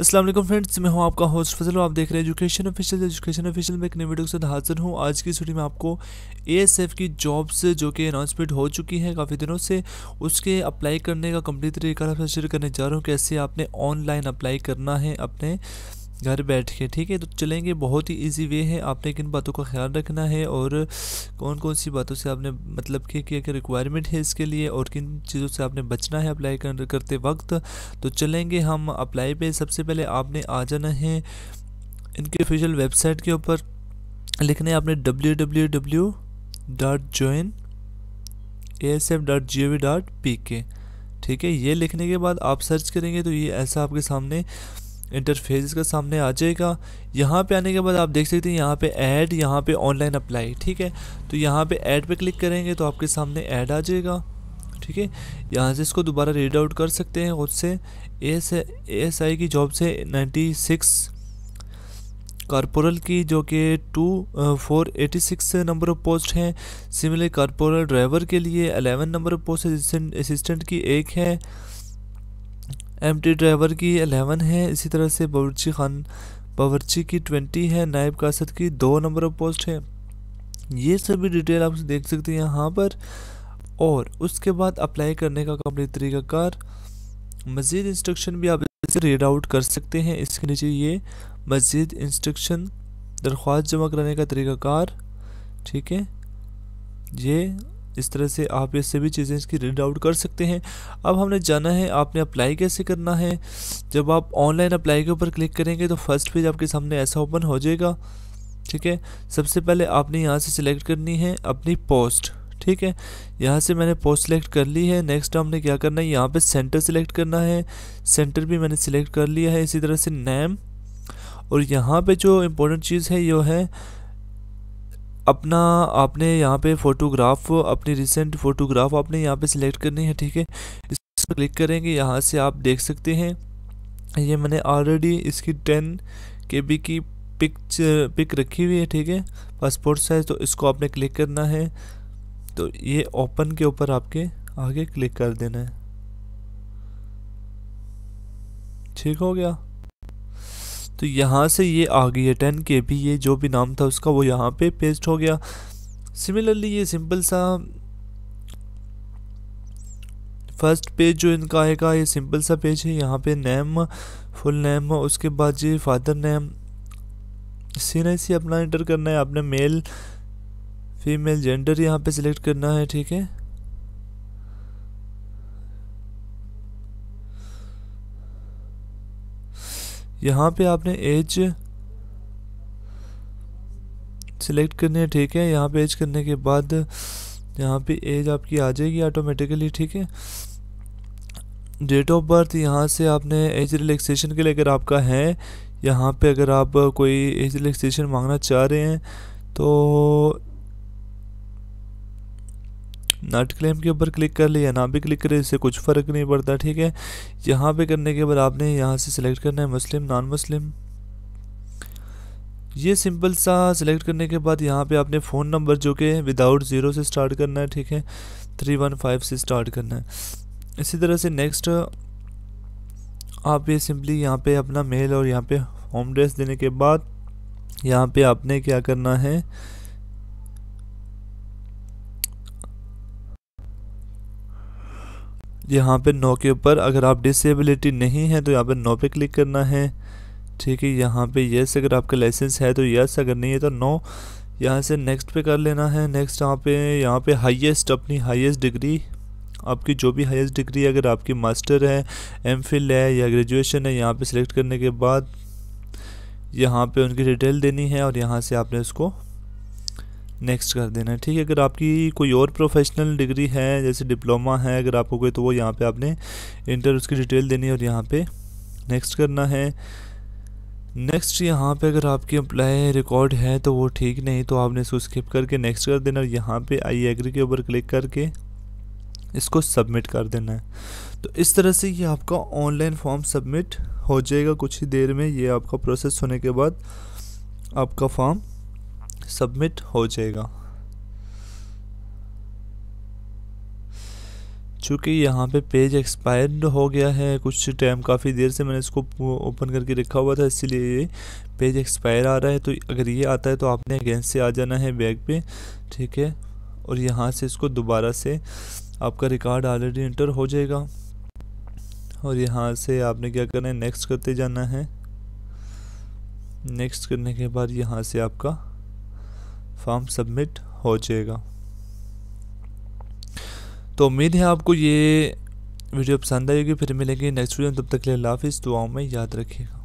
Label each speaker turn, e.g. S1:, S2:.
S1: Aslam friends मैं हूं आपका होस्ट फजल आप देख रहे हैं एजुकेशन ऑफिशियल एजुकेशन ऑफिशियल में एक नई वीडियो के साथ हाजिर हूं आज की वीडियो में आपको एएसएफ की जॉब्स जो कि अनाउंसमेंट हो चुकी हैं काफ़ी दिनों से उसके अप्लाई करने का कंप्लीट तरीका शेयर करने जा रहा हूं कैसे आपने ऑनलाइन अप्लाई करना है अपने घर बैठ के ठीक है तो चलेंगे बहुत ही इजी वे है आपने किन बातों का ख्याल रखना है और कौन कौन सी बातों से आपने मतलब कि क्या क्या रिक्वायरमेंट है इसके लिए और किन चीज़ों से आपने बचना है अप्लाई कर, करते वक्त तो चलेंगे हम अप्लाई पे सबसे पहले आपने आ जाना है इनके ऑफिशियल वेबसाइट के ऊपर लिखना है आपने W W W dot S F dot G O V dot P K ठीक है ये लिखने के बाद आप सर्च करेंगे तो ये ऐसा आपके सामने इंटरफेस का सामने आ जाएगा यहाँ पे आने के बाद आप देख सकते हैं यहाँ पे ऐड यहाँ पे ऑनलाइन अप्लाई ठीक है तो यहाँ पे ऐड पे क्लिक करेंगे तो आपके सामने ऐड आ जाएगा ठीक है यहाँ से इसको दोबारा रीड आउट कर सकते हैं खुद से एस एस आई की जॉब से नाइन्टी सिक्स कारपोरल की जो कि two four eighty six number of post हैं सिमिलर कारपोरल ड्राइवर के लिए eleven number of post assistant की एक है एम टी ड्राइवर की अलेवन है इसी तरह से बावरची खान बावरची की ट्वेंटी है नायब कासद की दो नंबर ऑफ पोस्ट है ये सभी डिटेल आप देख सकते हैं यहाँ पर और उसके बाद अप्लाई करने का कंप्लीट तरीकाकार मज़ीद इंस्ट्रक्शन भी आप रीड आउट कर सकते हैं इसके नीचे ये मज़ीद इंस्ट्रक्शन दरख्वास्त जमा कराने का तरीकाकार ठीक है ये इस तरह से आप ये सभी चीज़ें इसकी रीड आउट कर सकते हैं अब हमने जाना है आपने अप्लाई कैसे करना है जब आप ऑनलाइन अप्लाई के ऊपर क्लिक करेंगे तो फर्स्ट पेज आपके सामने ऐसा ओपन हो जाएगा ठीक है सबसे पहले आपने यहाँ से सिलेक्ट करनी है अपनी पोस्ट ठीक है यहाँ से मैंने पोस्ट सिलेक्ट कर ली है नेक्स्ट हमने क्या करना है यहाँ पे सेंटर सिलेक्ट करना है सेंटर भी मैंने सिलेक्ट कर लिया है इसी तरह से नेम और यहाँ पे जो इम्पोर्टेंट चीज़ है ये है अपना आपने यहाँ पे फ़ोटोग्राफ अपनी रिसेंट फ़ोटोग्राफ आपने यहाँ पे सिलेक्ट करनी है ठीक है इस पर क्लिक करेंगे यहाँ से आप देख सकते हैं ये मैंने ऑलरेडी इसकी टेन के बी की पिक्चर पिक रखी हुई है ठीक है पासपोर्ट साइज़ तो इसको आपने क्लिक करना है तो ये ओपन के ऊपर आपके आगे क्लिक कर देना है ठीक हो गया तो यहाँ से ये आ गई है टेन के भी ये जो भी नाम था उसका वो यहाँ पे पेस्ट हो गया सिमिलरली ये सिंपल सा फर्स्ट पेज जो इनका आएगा ये सिंपल सा पेज है यहाँ पे नेम फुल नेम उसके बाद जी फादर नेम सी अपना एंटर करना है आपने मेल फीमेल जेंडर यहाँ पे सिलेक्ट करना है ठीक है यहाँ पे आपने एज सेलेक्ट करनी है ठीक है यहाँ पे एज करने के बाद यहाँ पे एज आपकी आ जाएगी ऑटोमेटिकली ठीक है डेट ऑफ बर्थ यहाँ से आपने एज रिलैक्सेशन के लिए अगर आपका है यहाँ पे अगर आप कोई एज रिलैक्सेशन मांगना चाह रहे हैं तो नट क्लेम के ऊपर क्लिक कर ले या ना भी क्लिक करे इससे कुछ फ़र्क नहीं पड़ता ठीक है यहाँ पे करने के बाद आपने यहाँ से सिलेक्ट करना है मुस्लिम नॉन मुस्लिम ये सिंपल सा सिलेक्ट करने के बाद यहाँ पे आपने फ़ोन नंबर जो कि विदाउट ज़ीरो से स्टार्ट करना है ठीक है थ्री वन फाइव से स्टार्ट करना है इसी तरह से नेक्स्ट आप ये सिंपली यहाँ पे अपना मेल और यहाँ पे होम ड्रेस देने के बाद यहाँ पे आपने क्या करना है यहाँ पे नो के ऊपर अगर आप डिसेबिलिटी नहीं है तो यहाँ पे नो पे क्लिक करना है ठीक है यहाँ पे येस अगर आपका लाइसेंस है तो यस अगर नहीं है तो नो यहाँ से नेक्स्ट पे कर लेना है नेक्स्ट यहाँ पे यहाँ पे हाईएस्ट अपनी हाईएस्ट डिग्री आपकी जो भी हाईएस्ट डिग्री अगर आपकी मास्टर है एम है या ग्रेजुएशन है यहाँ पर सिलेक्ट करने के बाद यहाँ पर उनकी डिटेल देनी है और यहाँ से आपने उसको नेक्स्ट कर देना है ठीक है अगर आपकी कोई और प्रोफेशनल डिग्री है जैसे डिप्लोमा है अगर आपको कोई तो वो यहाँ पे आपने इंटर उसकी डिटेल देनी है और यहाँ पे नेक्स्ट करना है नेक्स्ट यहाँ पे अगर आपकी अप्लाई रिकॉर्ड है तो वो ठीक नहीं तो आपने इसको स्किप करके नेक्स्ट कर देना और यहाँ पर आई एग्री के ऊपर क्लिक करके इसको सबमिट कर देना है तो इस तरह से ये आपका ऑनलाइन फॉर्म सबमिट हो जाएगा कुछ ही देर में ये आपका प्रोसेस होने के बाद आपका फॉर्म सबमिट हो जाएगा चूँकि यहाँ पे पेज एक्सपायर्ड हो गया है कुछ टाइम काफ़ी देर से मैंने इसको ओपन करके रखा हुआ था इसलिए ये पेज एक्सपायर आ रहा है तो अगर ये आता है तो आपने अगेंस्ट से आ जाना है बैग पे ठीक है और यहाँ से इसको दोबारा से आपका रिकॉर्ड ऑलरेडी इंटर हो जाएगा और यहाँ से आपने क्या करना है नेक्स्ट करते जाना है नेक्स्ट करने के बाद यहाँ से आपका फॉर्म सबमिट हो जाएगा तो उम्मीद है आपको ये वीडियो पसंद आएगी फिर मिलेंगे नेक्स्ट वीडियो तब तक के लिए हाफिज़ दुआओं में याद रखिएगा